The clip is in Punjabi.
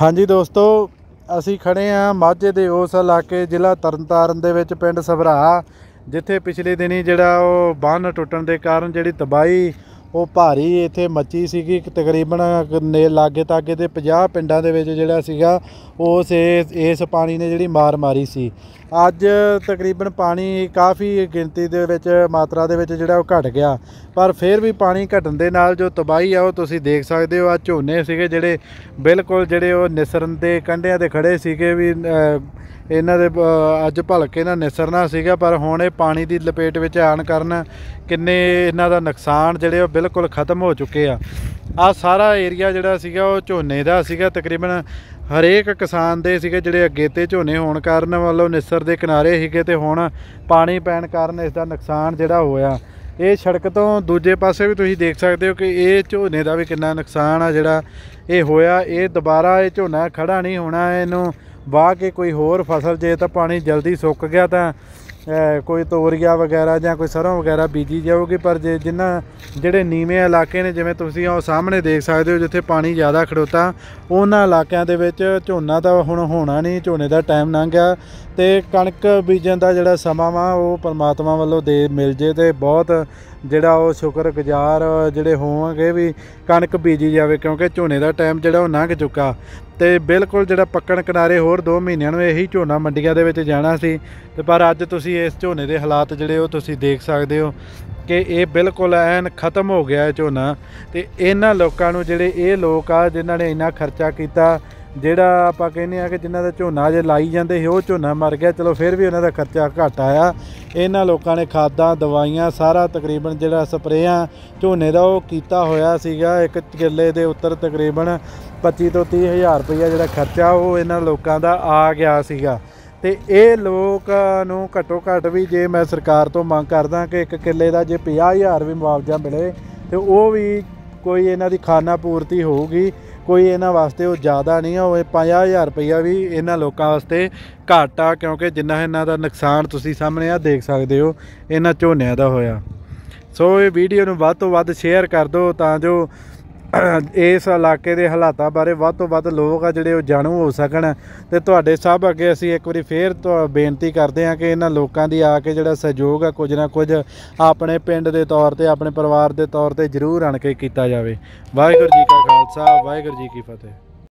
ਹਾਂਜੀ ਦੋਸਤੋ ਅਸੀਂ ਖੜੇ ਆ ਮਾਝੇ ਦੇ ਉਸ ਇਲਾਕੇ ਜ਼ਿਲ੍ਹਾ ਤਰਨਤਾਰਨ ਦੇ ਵਿੱਚ ਪਿੰਡ ਸਭਰਾ ਜਿੱਥੇ ਪਿਛਲੇ ਦਿਨੀ ਜਿਹੜਾ ਉਹ ਬੰਨ ਟੁੱਟਣ ਦੇ ਕਾਰਨ ਜਿਹੜੀ ਤਬਾਈ ਉਹ ਭਾਰੀ ਇੱਥੇ ਮੱਚੀ ਸੀਗੀ ਤਕਰੀਬਨ ਨੇ ਲਾਗੇ ਤਾਗੇ ਦੇ 50 ਪਿੰਡਾਂ ਦੇ ਵਿੱਚ ਜਿਹੜਾ ਸੀਗਾ ਉਸ ਇਸ ਪਾਣੀ ਨੇ ਜਿਹੜੀ ਮਾਰ ਮਾਰੀ ਸੀ ਅੱਜ ਤਕਰੀਬਨ ਪਾਣੀ ਕਾਫੀ ਗਿਣਤੀ ਦੇ ਵਿੱਚ ਮਾਤਰਾ ਦੇ ਵਿੱਚ ਜਿਹੜਾ ਉਹ ਘਟ ਗਿਆ ਪਰ ਫਿਰ ਵੀ ਪਾਣੀ ਘਟਣ ਦੇ ਨਾਲ ਜੋ ਤਬਾਈ ਆ ਉਹ ਤੁਸੀਂ ਦੇਖ ਸਕਦੇ ਹੋ ਆ ਝੋਨੇ ਸੀਗੇ ਜਿਹੜੇ ਬਿਲਕੁਲ ਜਿਹੜੇ ਉਹ ਨਿਸਰਨ ਦੇ ਕੰਢਿਆਂ ਤੇ ਖੜੇ ਸੀਗੇ ਵੀ ਇਹਨਾਂ ਦੇ ਅੱਜ ਭਲਕੇ ਨਾ ਨਿਸਰਨਾ ਸੀਗਾ ਪਰ ਹੁਣ ਇਹ ਪਾਣੀ ਦੀ ਲਪੇਟ ਵਿੱਚ ਆਣ ਕਰਨ ਕਿੰਨੇ ਇਹਨਾਂ ਦਾ ਨੁਕਸਾਨ ਜਿਹੜੇ ਉਹ ਬਿਲਕੁਲ ਖਤਮ ਹੋ ਚੁੱਕੇ ਆ ਆ ਸਾਰਾ ਏਰੀਆ ਜਿਹੜਾ ਸੀਗਾ ਉਹ ਝੋਨੇ ਦਾ ਸੀਗਾ ਤਕਰੀਬਨ ਹਰੇਕ ਕਿਸਾਨ ਦੇ ਸੀਗੇ ਜਿਹੜੇ ਅੱਗੇ ਤੇ ਝੋਨੇ ਹੋਣ ਕਾਰਨ ਵੱਲੋਂ ਨਿਸਰ ਦੇ ਕਿਨਾਰੇ ਸੀਗੇ ਤੇ ਹੁਣ ਪਾਣੀ ਪੈਣ ਕਾਰਨ ਇਸ ਦਾ ਨੁਕਸਾਨ ਜਿਹੜਾ ਹੋਇਆ ਇਹ ਸੜਕ ਤੋਂ ਦੂਜੇ ਪਾਸੇ ਵੀ ਤੁਸੀਂ ਦੇਖ ਸਕਦੇ ਹੋ ਕਿ ਇਹ ਝੋਨੇ ਦਾ ਵੀ ਕਿੰਨਾ ਨੁਕਸਾਨ ਆ ਜਿਹੜਾ ਇਹ ਹੋਇਆ ਇਹ ਦੁਬਾਰਾ ਇਹ ਝੋਨਾ ਖੜਾ ਨਹੀਂ ਹੋਣਾ ਇਹਨੂੰ ਵਾਹ ਕੇ ਕੋਈ ਹੋਰ ਫਸਲ ਜੇ ਤਾਂ ਪਾਣੀ ਜਲਦੀ ਸੁੱਕ ਗਿਆ ਤਾਂ ਕੋਈ ਤੋਰੀਆ ਵਗੈਰਾ ਜਾਂ ਕੋਈ ਸਰੋਂ ਵਗੈਰਾ ਬੀਜੀ ਜਾਊਗੀ ਪਰ ਜੇ ਜਿੰਨਾ ਜਿਹੜੇ ਨੀਵੇਂ ਇਲਾਕੇ ਨੇ ਜਿਵੇਂ ਤੁਸੀਂ ਉਹ ਸਾਹਮਣੇ ਦੇਖ ਸਕਦੇ ਹੋ ਜਿੱਥੇ ਪਾਣੀ ਜ਼ਿਆਦਾ ਖੜੋਤਾ ਉਹਨਾਂ ਇਲਾਕਿਆਂ ਦੇ ਵਿੱਚ ਝੋਨਾ ਤਾਂ ਹੁਣ ਹੋਣਾ ਨਹੀਂ ਝੋਨੇ ਦਾ ਟਾਈਮ ਲੰਘ ਗਿਆ ਤੇ ਕਣਕ ਬੀਜਣ ਦਾ ਜਿਹੜਾ ਸਮਾਂ ਵਾ ਉਹ ਪਰਮਾਤਮਾ ਵੱਲੋਂ ਦੇ ਮਿਲ ਜੇ ਤੇ ਬਹੁਤ ਜਿਹੜਾ ਉਹ ਸ਼ੁਕਰਗੁਜ਼ਾਰ ਜਿਹੜੇ ਹੋਵਾਂਗੇ ਵੀ ਕਣਕ ਬੀਜੀ ਜਾਵੇ ਕਿਉਂਕਿ ਝੋਨੇ ਦਾ ਟਾਈਮ ਜਿਹੜਾ ਉਹ ਲੰਘ ਚੁੱਕਾ ਤੇ ਬਿਲਕੁਲ ਜਿਹੜਾ ਪੱਕਣ ਕਿਨਾਰੇ ਹੋਰ 2 ਮਹੀਨਿਆਂ ਨੂੰ ਇਹੀ ਝੋਨਾ ਮੰਡੀਆਂ ਦੇ ਵਿੱਚ ਜਾਣਾ ਸੀ ਤੇ ਪਰ ਅੱਜ ਤੁਸੀਂ ਇਸ ਝੋਨੇ ਦੇ ਹਾਲਾਤ ਜਿਹੜੇ ਉਹ ਤੁਸੀਂ ਦੇਖ ਸਕਦੇ ਹੋ ਕਿ ਇਹ ਬਿਲਕੁਲ ਐਨ ਖਤਮ ਹੋ ਗਿਆ ਝੋਨਾ ਤੇ ਇਹਨਾਂ ਲੋਕਾਂ ਨੂੰ ਜਿਹੜੇ ਇਹ ਲੋਕ ਆ ਜਿਨ੍ਹਾਂ ਨੇ ਇੰਨਾ ਖਰਚਾ ਕੀਤਾ ਜਿਹੜਾ ਆਪਾਂ ਕਹਿੰਦੇ ਆ ਕਿ ਜਿਨ੍ਹਾਂ ਦਾ ਝੋਨਾ ਜੇ ਲਾਈ ਜਾਂਦੇ ਸੀ ਉਹ ਝੋਨਾ ਮਰ ਗਿਆ ਚਲੋ ਫਿਰ ਵੀ ਉਹਨਾਂ ਦਾ ਖਰਚਾ ਘਟ ਆਇਆ ਇਹਨਾਂ ਲੋਕਾਂ ਨੇ ਖਾਦਾਂ ਦਵਾਈਆਂ ਸਾਰਾ ਤਕਰੀਬਨ ਜਿਹੜਾ ਸਪਰੇਆਂ ਝੋਨੇ ਦਾ ਉਹ ਕੀਤਾ ਹੋਇਆ ਸੀਗਾ ਇੱਕ ਕਿੱਲੇ ਦੇ ਉੱਤਰ ਤਕਰੀਬਨ 25 ਤੋਂ 30 ਹਜ਼ਾਰ ਰੁਪਈਆ ਜਿਹੜਾ ਖਰਚਾ ਉਹ ਇਹਨਾਂ ਲੋਕਾਂ ਦਾ ਆ ਗਿਆ ਸੀਗਾ ਤੇ ਇਹ ਲੋਕ ਨੂੰ ਘੱਟੋ ਘੱਟ ਵੀ ਜੇ ਮੈਂ ਸਰਕਾਰ ਤੋਂ ਮੰਗ ਕਰਦਾ ਕਿ ਇੱਕ ਕਿੱਲੇ ਦਾ ਜੇ 50000 ਵੀ ਮੁਆਵਜ਼ਾ ਮਿਲੇ ਤੇ ਉਹ ਵੀ ਕੋਈ ਇਹਨਾਂ ਦੀ ਖਾਣਾ ਪੂਰਤੀ ਹੋਊਗੀ ਕੋਈ ਇਹਨਾਂ ਵਾਸਤੇ ਉਹ ਜ਼ਿਆਦਾ ਨਹੀਂ ਹੋਵੇ 5000 ਰੁਪਇਆ ਵੀ ਇਹਨਾਂ ਲੋਕਾਂ ਵਾਸਤੇ ਘਾਟਾ ਕਿਉਂਕਿ ਜਿੰਨਾ ਇਹਨਾਂ ਦਾ ਨੁਕਸਾਨ ਤੁਸੀਂ ਸਾਹਮਣੇ ਆ ਦੇਖ ਸਕਦੇ ਹੋ ਇਹਨਾਂ ਝੋਨਿਆਂ ਦਾ ਹੋਇਆ ਸੋ ਇਹ ਵੀਡੀਓ ਨੂੰ ਵੱਧ ਤੋਂ ਵੱਧ ਸ਼ੇਅਰ ਕਰ ਦਿਓ ਤਾਂ ਜੋ ਇਸ ਇਲਾਕੇ ਦੇ ਹਾਲਾਤਾਂ ਬਾਰੇ ਵੱਧ ਤੋਂ ਵੱਧ ਲੋਕ ਆ ਜਿਹੜੇ ਉਹ ਜਾਣੂ ਹੋ ਸਕਣ ਤੇ ਤੁਹਾਡੇ ਸਭ ਅੱਗੇ ਅਸੀਂ ਇੱਕ ਵਾਰੀ ਫੇਰ ਬੇਨਤੀ ਕਰਦੇ ਹਾਂ ਕਿ ਇਹਨਾਂ ਲੋਕਾਂ ਦੀ ਆ ਕੇ ਜਿਹੜਾ ਸਹਿਯੋਗ ਆ ਕੁਝ ਨਾ ਕੁਝ ਆਪਣੇ ਪਿੰਡ ਦੇ ਤੌਰ ਤੇ ਆਪਣੇ ਪਰਿਵਾਰ ਦੇ ਤੌਰ ਤੇ ਜ਼ਰੂਰ ਆਣ ਕੇ ਕੀਤਾ ਜਾਵੇ ਵਾਹਿਗੁਰੂ ਜੀ ਕਾ ਖਾਲਸਾ ਵਾਹਿਗੁਰੂ ਜੀ ਕੀ ਫਤਿਹ